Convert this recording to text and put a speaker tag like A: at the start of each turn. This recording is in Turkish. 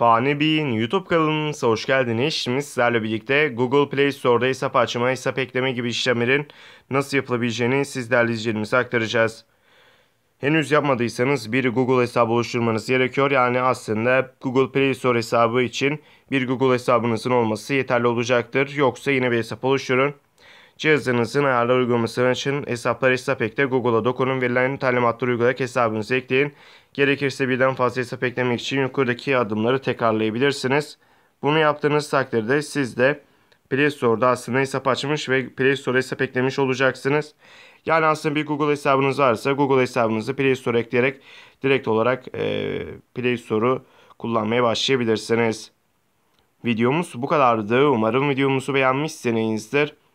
A: Fani Bey'in YouTube kanalımıza hoş geldiniz. Şimdi sizlerle birlikte Google Play Store'da hesap açma, hesap ekleme gibi işlemlerin nasıl yapılabileceğini sizlerle izleyicilerimize aktaracağız. Henüz yapmadıysanız bir Google hesabı oluşturmanız gerekiyor. Yani aslında Google Play Store hesabı için bir Google hesabınızın olması yeterli olacaktır. Yoksa yine bir hesap oluşturun. Cihazınızın ayarlar uygulamasını açın. Hesaplar hesap ekle. Google'a dokunun. Verilen talimatları uygulayarak hesabınızı ekleyin. Gerekirse birden fazla hesap eklemek için yukarıdaki adımları tekrarlayabilirsiniz. Bunu yaptığınız takdirde siz de Play Store'da aslında hesap açmış ve Play Store'a hesap eklemiş olacaksınız. Yani aslında bir Google hesabınız varsa Google hesabınızı Play Store ekleyerek direkt olarak e, Play Store'u kullanmaya başlayabilirsiniz. Videomuz bu kadardı. Umarım videomuzu beğenmişsinizdir.